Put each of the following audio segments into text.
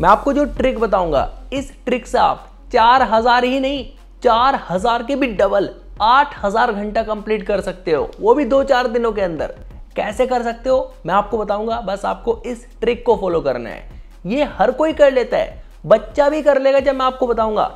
मैं आपको जो ट्रिक बताऊंगा इस ट्रिक से आप चार हजार ही नहीं चार हजार के भी डबल आठ हजार घंटा कंप्लीट कर सकते हो वो भी दो चार दिनों के अंदर कैसे कर सकते हो मैं आपको बताऊंगा बस आपको इस ट्रिक को फॉलो करना है ये हर कोई कर लेता है बच्चा भी कर लेगा जब मैं आपको बताऊंगा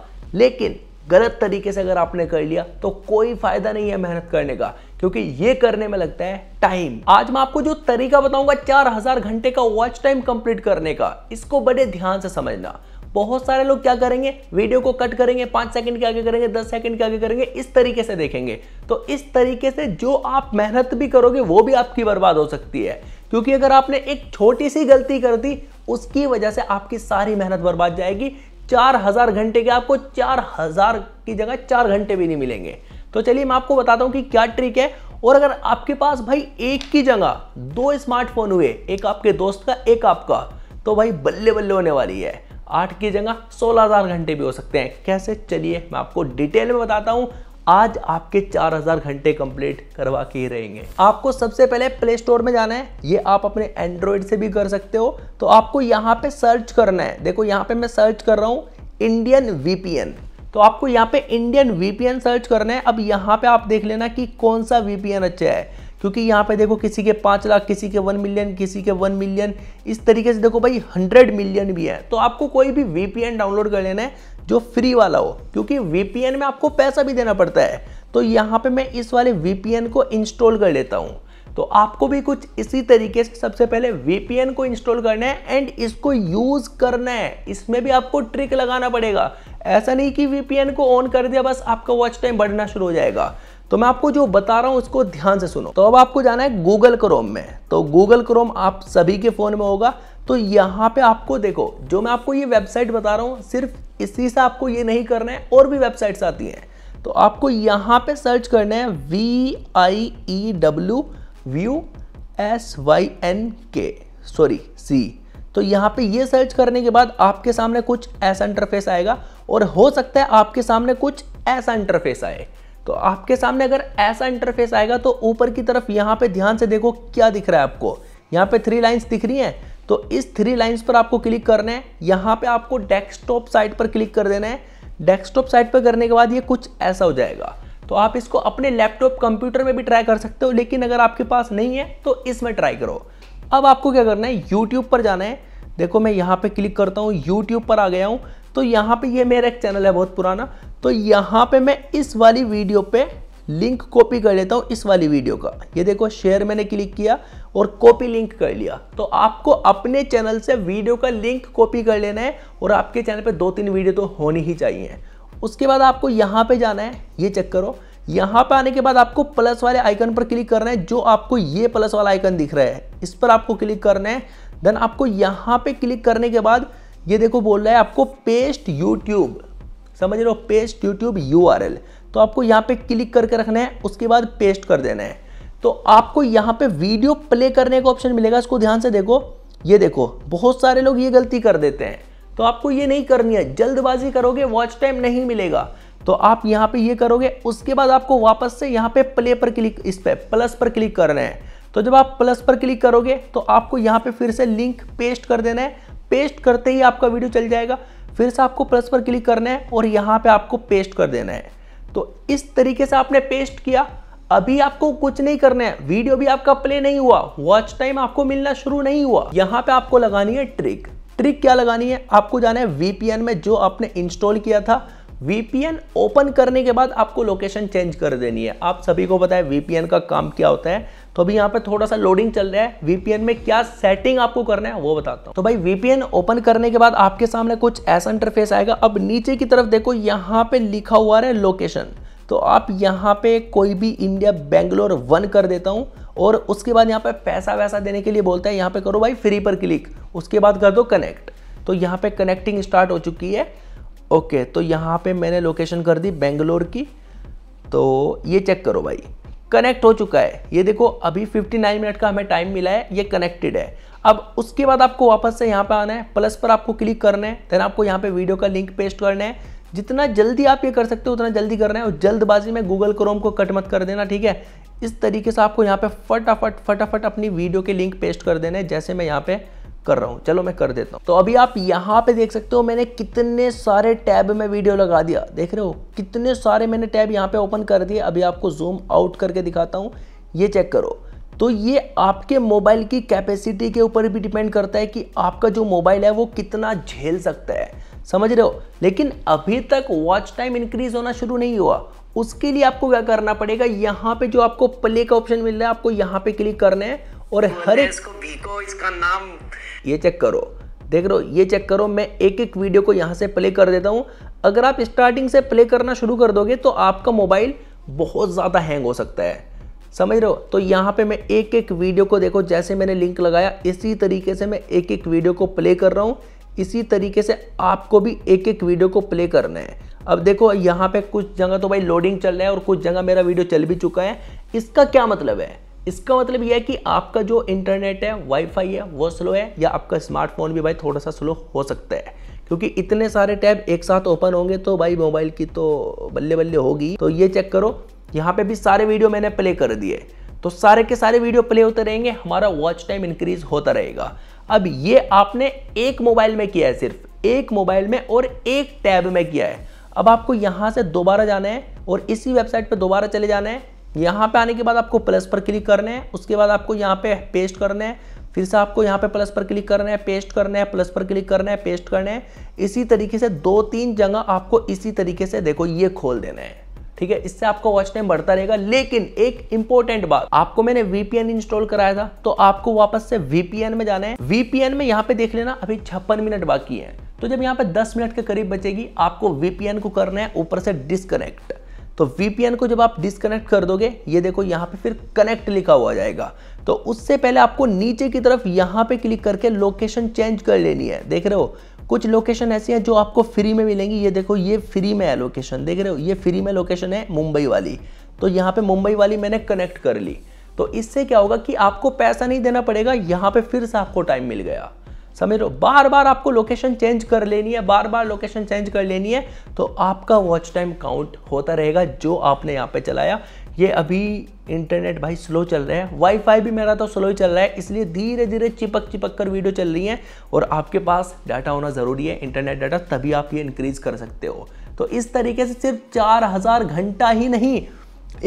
लेकिन गलत तरीके से अगर आपने कर लिया तो कोई फायदा नहीं है मेहनत करने का क्योंकि ये करने में लगता है टाइम आज मैं आपको जो तरीका बताऊंगा 4000 घंटे का वॉच टाइम कंप्लीट करने का इसको बड़े ध्यान से समझना बहुत सारे लोग क्या करेंगे वीडियो को कट करेंगे पांच सेकंड के आगे करेंगे दस सेकंड के आगे करेंगे इस तरीके से देखेंगे तो इस तरीके से जो आप मेहनत भी करोगे वो भी आपकी बर्बाद हो सकती है क्योंकि अगर आपने एक छोटी सी गलती कर दी उसकी वजह से आपकी सारी मेहनत बर्बाद जाएगी चार हजार घंटे के आपको चार हजार की जगह चार घंटे भी नहीं मिलेंगे तो चलिए मैं आपको बताता हूँ कि क्या ट्रिक है और अगर आपके पास भाई एक की जगह दो स्मार्टफोन हुए एक आपके दोस्त का एक आपका तो भाई बल्ले बल्ले होने वाली है आठ की जगह सोलह हज़ार घंटे भी हो सकते हैं कैसे चलिए मैं आपको डिटेल में बताता हूँ आज आपके 4000 घंटे कंप्लीट करवा के ही रहेंगे आपको सबसे पहले प्ले स्टोर में जाना है ये आप अपने एंड्रॉयड से भी कर सकते हो तो आपको यहाँ पे सर्च करना है देखो यहाँ पे मैं सर्च कर रहा हूँ इंडियन वीपीएन तो आपको यहाँ पे इंडियन वीपीएन सर्च करना है अब यहाँ पे आप देख लेना कि कौन सा वीपीएन अच्छा है क्योंकि यहाँ पे देखो किसी के पाँच लाख किसी के वन मिलियन किसी के वन मिलियन इस तरीके से देखो भाई हंड्रेड मिलियन भी है तो आपको कोई भी वीपीएन डाउनलोड कर लेना है जो फ्री वाला हो क्योंकि वीपीएन में आपको पैसा भी देना पड़ता है तो यहाँ पर मैं इस वाले वी को इंस्टॉल कर लेता हूँ तो आपको भी कुछ इसी तरीके से सबसे पहले वीपीएन को इंस्टॉल करना है एंड इसको यूज करना है इसमें भी आपको ट्रिक लगाना पड़ेगा ऐसा नहीं कि वीपीएन को ऑन कर दिया बस आपका वॉच टाइम बढ़ना शुरू हो जाएगा तो मैं आपको जो बता रहा हूँ उसको ध्यान से सुनो तो अब आपको जाना है गूगल क्रोम में तो गूगल क्रोम आप सभी के फ़ोन में होगा तो यहाँ पे आपको देखो जो मैं आपको ये वेबसाइट बता रहा हूँ सिर्फ इसी से आपको ये नहीं करना है और भी वेबसाइट्स आती हैं तो आपको यहाँ पे सर्च करना है V I E W view S Y N K sorry C तो यहाँ पे ये सर्च करने के बाद आपके सामने कुछ ऐसा इंटरफेस आएगा और हो सकता है आपके सामने कुछ ऐसा इंटरफेस आए तो आपके सामने अगर ऐसा इंटरफेस आएगा तो ऊपर की तरफ यहाँ पे ध्यान से देखो क्या दिख रहा है आपको यहाँ पे थ्री लाइंस दिख रही हैं तो इस थ्री लाइंस पर आपको क्लिक करना है यहाँ पे आपको डेस्कटॉप साइट पर क्लिक कर देना है डेस्कटॉप साइट पर करने के बाद ये कुछ ऐसा हो जाएगा तो आप इसको अपने लैपटॉप कंप्यूटर में भी ट्राई कर सकते हो लेकिन अगर आपके पास नहीं है तो इसमें ट्राई करो अब आपको क्या करना है यूट्यूब पर जाना है देखो मैं यहाँ पे क्लिक करता हूँ यूट्यूब पर आ गया हूँ तो यहाँ पे ये मेरा एक चैनल है बहुत पुराना तो यहाँ पे मैं इस वाली वीडियो पे लिंक कॉपी कर लेता हूँ इस वाली वीडियो का ये देखो शेयर मैंने क्लिक किया और कॉपी लिंक कर लिया तो आपको अपने चैनल से वीडियो का लिंक कॉपी कर लेना है और आपके चैनल पर दो तीन वीडियो तो होनी ही चाहिए उसके बाद आपको यहाँ पे जाना है ये चेक करो यहाँ पे आने के बाद आपको प्लस वाले आइकन पर क्लिक करना है जो आपको ये प्लस वाला आइकन दिख रहा है इस पर आपको क्लिक करना है देन आपको यहाँ पे क्लिक करने के बाद ये देखो बोल रहा है आपको पेस्ट यूट्यूब समझ लो पेस्ट यूट्यूब यू तो आपको यहाँ पे क्लिक करके रखना है उसके बाद पेस्ट कर देना है तो आपको यहाँ पे वीडियो प्ले करने का ऑप्शन मिलेगा इसको ध्यान से देखो ये देखो बहुत सारे लोग ये गलती कर देते हैं तो आपको ये नहीं करनी है जल्दबाजी करोगे वॉच टाइम नहीं मिलेगा तो आप यहाँ पे ये करोगे उसके बाद आपको वापस से यहाँ पे प्ले पर क्लिक इस पर प्लस पर क्लिक करना है तो जब आप प्लस पर क्लिक करोगे तो आपको यहाँ पे फिर से लिंक पेस्ट कर देना है पेस्ट करते ही आपका वीडियो चल जाएगा फिर से आपको प्लस पर क्लिक करना है और यहाँ पे आपको पेस्ट कर देना है तो इस तरीके से आपने पेस्ट किया अभी आपको कुछ नहीं करना है वीडियो भी आपका प्ले नहीं हुआ वॉच टाइम आपको मिलना शुरू नहीं हुआ यहाँ पे आपको लगानी है ट्रिक ट्रिक क्या लगानी है आपको जाना है वीपीएन में जो आपने इंस्टॉल किया था वीपीएन ओपन करने के बाद आपको लोकेशन चेंज कर देनी है आप सभी को पता है वीपीएन का काम क्या होता है तो अभी यहाँ पे थोड़ा सा लोडिंग चल रहा है वीपीएन में क्या सेटिंग आपको करना है वो बताता हूँ तो भाई वीपीएन ओपन करने के बाद आपके सामने कुछ ऐसा इंटरफेस आएगा अब नीचे की तरफ देखो यहाँ पे लिखा हुआ है लोकेशन तो आप यहाँ पे कोई भी इंडिया बेंगलोर वन कर देता हूँ और उसके बाद यहाँ पे पैसा वैसा देने के लिए बोलता है यहाँ पे करो भाई फ्री पर क्लिक उसके बाद कर दो कनेक्ट तो यहाँ पे कनेक्टिंग स्टार्ट हो चुकी है ओके तो यहाँ पे मैंने लोकेशन कर दी बेंगलोर की तो ये चेक करो भाई कनेक्ट हो चुका है ये देखो अभी 59 मिनट का हमें टाइम मिला है ये कनेक्टेड है अब उसके बाद आपको वापस से यहाँ पे आना है प्लस पर आपको क्लिक करना है देन आपको यहाँ पे वीडियो का लिंक पेस्ट करना है जितना जल्दी आप ये कर सकते हो उतना जल्दी करना है और जल्दबाजी में गूगल क्रोम को कट मत कर देना ठीक है इस तरीके से आपको यहाँ पे फटाफट फटाफट अपनी वीडियो के लिंक पेस्ट कर देना है जैसे मैं यहाँ पे कर रहा हूँ चलो मैं कर देता हूँ तो अभी आप यहाँ पे देख सकते हो मैंने कितने सारे टैब में वीडियो लगा दिया देख रहे हो कितने सारे मैंने टैब यहाँ पे ओपन कर दिए अभी आपको जूम आउट करके दिखाता हूँ ये चेक करो तो ये आपके मोबाइल की कैपेसिटी के ऊपर भी डिपेंड करता है कि आपका जो मोबाइल है वो कितना झेल सकता है समझ रहे हो लेकिन अभी तक वॉच टाइम इंक्रीज होना शुरू नहीं हुआ उसके लिए आपको क्या करना पड़ेगा यहाँ पे जो आपको प्ले का ऑप्शन मिल रहा है आपको यहाँ पे क्लिक करना है और तो हर एक को इसका नाम ये चेक करो देख रहे हो ये चेक करो मैं एक एक वीडियो को यहाँ से प्ले कर देता हूँ अगर आप स्टार्टिंग से प्ले करना शुरू कर दोगे तो आपका मोबाइल बहुत ज़्यादा हैंग हो सकता है समझ रहे हो तो यहाँ पे मैं एक एक वीडियो को देखो जैसे मैंने लिंक लगाया इसी तरीके से मैं एक एक वीडियो को प्ले कर रहा हूँ इसी तरीके से आपको भी एक एक वीडियो को प्ले करना है अब देखो यहाँ पे कुछ जगह तो भाई लोडिंग चल रहा है और कुछ जगह मेरा वीडियो चल भी चुका है इसका क्या मतलब है इसका मतलब यह है कि आपका जो इंटरनेट है वाईफाई है वो स्लो है या आपका स्मार्टफोन भी भाई थोड़ा सा स्लो हो सकता है क्योंकि इतने सारे टैब एक साथ ओपन होंगे तो भाई मोबाइल की तो बल्ले बल्ले होगी तो ये चेक करो यहाँ पे भी सारे वीडियो मैंने प्ले कर दिए तो सारे के सारे वीडियो प्ले होते रहेंगे हमारा वॉच टाइम इंक्रीज होता रहेगा अब ये आपने एक मोबाइल में किया है सिर्फ एक मोबाइल में और एक टैब में किया है अब आपको यहां से दोबारा जाना है और इसी वेबसाइट पर दोबारा चले जाना है यहां पे आने के बाद आपको प्लस पर क्लिक करना है उसके बाद आपको यहाँ पे पेस्ट करना है फिर से आपको यहाँ पे प्लस पर क्लिक करना है पेस्ट करना है प्लस पर क्लिक करना है पेस्ट करना है इसी तरीके से दो तीन जगह आपको इसी तरीके से देखो ये खोल देना है ठीक है इससे आपका वॉच टाइम बढ़ता रहेगा लेकिन एक इंपॉर्टेंट बात आपको मैंने वीपीएन इंस्टॉल कराया था तो आपको वापस से वीपीएन में जाना है वीपीएन में यहाँ पे देख लेना अभी छप्पन मिनट बाकी है तो जब यहाँ पे 10 मिनट के करीब बचेगी आपको वीपीएन को करना है ऊपर से डिसकनेक्ट तो वीपीएन को जब आप डिसकनेक्ट कर दोगे ये देखो यहाँ पे फिर कनेक्ट लिखा हुआ जाएगा तो उससे पहले आपको नीचे की तरफ यहाँ पे क्लिक करके लोकेशन चेंज कर लेनी है देख रहे हो कुछ लोकेशन ऐसी हैं जो आपको फ्री में मिलेंगी ये देखो ये फ्री में है लोकेशन देख रहे हो ये फ्री में लोकेशन है मुंबई वाली तो यहाँ पे मुंबई वाली मैंने कनेक्ट कर ली तो इससे क्या होगा कि आपको पैसा नहीं देना पड़ेगा यहाँ पे फिर से आपको टाइम मिल गया समझ लो बार बार आपको लोकेशन चेंज कर लेनी है बार बार लोकेशन चेंज कर लेनी है तो आपका वॉच टाइम काउंट होता रहेगा जो आपने यहाँ पे चलाया ये अभी इंटरनेट भाई स्लो चल रहा है वाईफाई भी मेरा तो स्लो ही चल रहा है इसलिए धीरे धीरे चिपक चिपक कर वीडियो चल रही है और आपके पास डाटा होना ज़रूरी है इंटरनेट डाटा तभी आप ये इंक्रीज़ कर सकते हो तो इस तरीके से सिर्फ चार हज़ार घंटा ही नहीं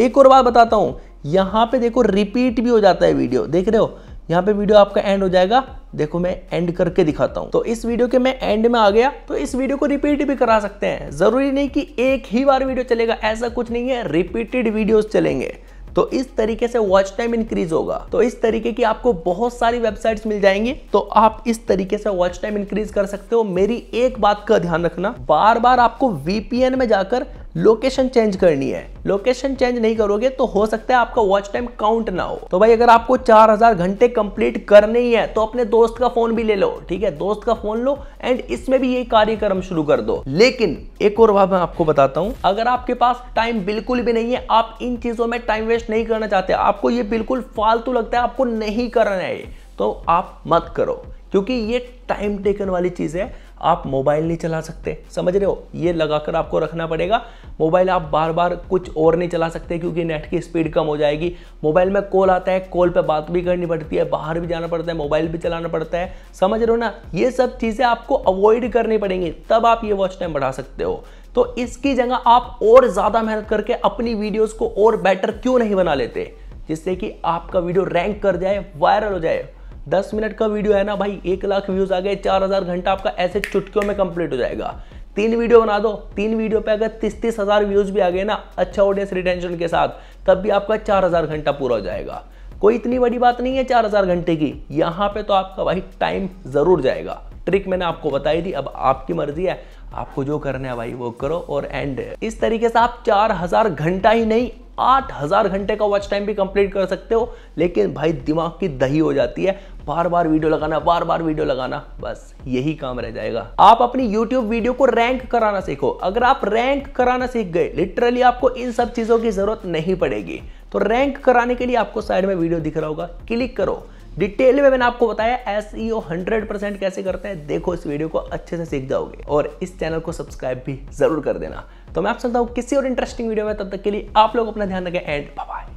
एक और बात बताता हूँ यहाँ पे देखो रिपीट भी हो जाता है वीडियो देख रहे हो यहाँ पे वीडियो आपका एंड हो जाएगा देखो मैं एंड करके दिखाता हूँ तो इस वीडियो के मैं एंड में आ गया तो इस वीडियो को रिपीट भी करा सकते हैं जरूरी नहीं कि एक ही बार वीडियो चलेगा ऐसा कुछ नहीं है रिपीटेड वीडियोस चलेंगे तो इस तरीके से वॉच टाइम इंक्रीज होगा तो इस तरीके की आपको बहुत सारी वेबसाइट्स मिल जाएंगी तो आप इस तरीके से वॉच टाइम इंक्रीज कर सकते हो मेरी एक बात का ध्यान रखना बार बार आपको वीपीएन में जाकर लोकेशन चेंज करनी है लोकेशन चेंज नहीं करोगे तो हो सकता है आपका वॉच टाइम काउंट ना हो तो भाई अगर आपको 4000 घंटे कंप्लीट करने ही है तो अपने दोस्त का फोन भी ले लो ठीक है दोस्त का फोन लो एंड इसमें भी ये कार्यक्रम शुरू कर दो लेकिन एक और बात मैं आपको बताता हूं अगर आपके पास टाइम बिल्कुल भी नहीं है आप इन चीजों में टाइम वेस्ट नहीं करना चाहते आपको ये बिल्कुल फालतू लगता है आपको नहीं करना है तो आप मत करो क्योंकि ये टाइम टेकन वाली चीज है आप मोबाइल नहीं चला सकते समझ रहे हो ये लगाकर आपको रखना पड़ेगा मोबाइल आप बार बार कुछ और नहीं चला सकते क्योंकि नेट की स्पीड कम हो जाएगी मोबाइल में कॉल आता है कॉल पर बात भी करनी पड़ती है बाहर भी जाना पड़ता है मोबाइल भी चलाना पड़ता है समझ रहे हो ना ये सब चीज़ें आपको अवॉइड करनी पड़ेंगी तब आप ये वॉच टाइम बढ़ा सकते हो तो इसकी जगह आप और ज़्यादा मेहनत करके अपनी वीडियोज़ को और बेटर क्यों नहीं बना लेते जिससे कि आपका वीडियो रैंक कर जाए वायरल हो जाए दस मिनट का वीडियो है ना भाई एक लाख व्यूज आ गए चार हजार घंटा आपका ऐसे चुटकियों में कंप्लीट हो जाएगा तीन वीडियो बना दो तीन वीडियो पे अगर तीस तीस हजार व्यूज भी आ गए ना अच्छा ऑडियंस रिटेंशन के साथ तब भी आपका चार हजार घंटा पूरा हो जाएगा कोई इतनी बड़ी बात नहीं है चार हजार घंटे की यहाँ पे तो आपका भाई टाइम जरूर जाएगा ट्रिक मैंने आपको बताई थी अब आपकी मर्जी है आपको जो करना है भाई वो करो और एंड इस तरीके से आप चार हजार घंटा ही नहीं आठ हजार घंटे का वॉच टाइम भी कंप्लीट कर सकते हो लेकिन भाई दिमाग की दही हो जाती है बार बार वीडियो लगाना बार बार वीडियो लगाना बस यही काम रह जाएगा आप अपनी YouTube वीडियो को रैंक कराना सीखो अगर आप रैंक कराना सीख गए लिटरली आपको इन सब चीज़ों की ज़रूरत नहीं पड़ेगी तो रैंक कराने के लिए आपको साइड में वीडियो दिख रहा होगा क्लिक करो डिटेल में मैंने आपको बताया S E O hundred percent कैसे करते हैं देखो इस वीडियो को अच्छे से सीख जाओगे और इस चैनल को सब्सक्राइब भी जरूर कर देना तो मैं आप चलता हूँ किसी और इंटरेस्टिंग वीडियो में तब तक के लिए आप लोग अपना ध्यान रखें एंड बाय